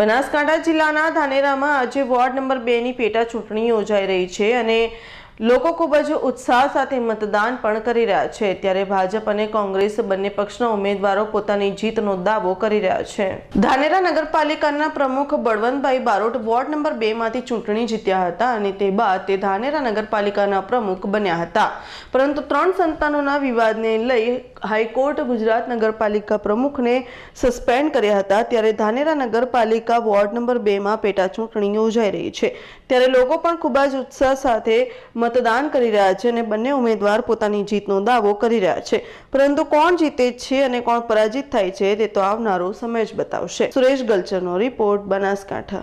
બનાસકાંઠા જિલ્લાના ધાનેરામાં આજે ward number બેની પેટા ચૂંટણી યોજાઈ રહી છે અને લોકો ખૂબ જ ઉત્સાહ સાથે મતદાન પણ કરી રહ્યા છે ત્યારે ભાજપ અને કોંગ્રેસ બંને પક્ષના ઉમેદવારો પોતાની જીતનો દાવો કરી રહ્યા છે ધાનેરા નગરપાલિકાના પ્રમુખ બળવંતભાઈ બારોટ વોર્ડ નંબર બે માંથી ચૂંટણી જીત્યા હતા અને તે બાદ તે ધાનેરા નગરપાલિકાના પ્રમુખ બન્યા હતા પરંતુ ત્રણ સંતાનોના વિવાદને લઈ હાઈકોર્ટ ગુજરાત નગરપાલિકા પ્રમુખને સસ્પેન્ડ કર્યા હતા ત્યારે ધાનેરા નગરપાલિકા વોર્ડ નંબર બેમાં પેટા ચૂંટણી યોજાઈ રહી છે ત્યારે લોકો પણ ખૂબ જ ઉત્સાહ સાથે મતદાન કરી રહ્યા છે અને બંને ઉમેદવાર પોતાની જીતનો દાવો કરી રહ્યા છે પરંતુ કોણ જીતે છે અને કોણ પરાજિત થાય છે તે તો આવનારો સમય જ બતાવશે સુરેશ ગલચરનો રિપોર્ટ બનાસકાંઠા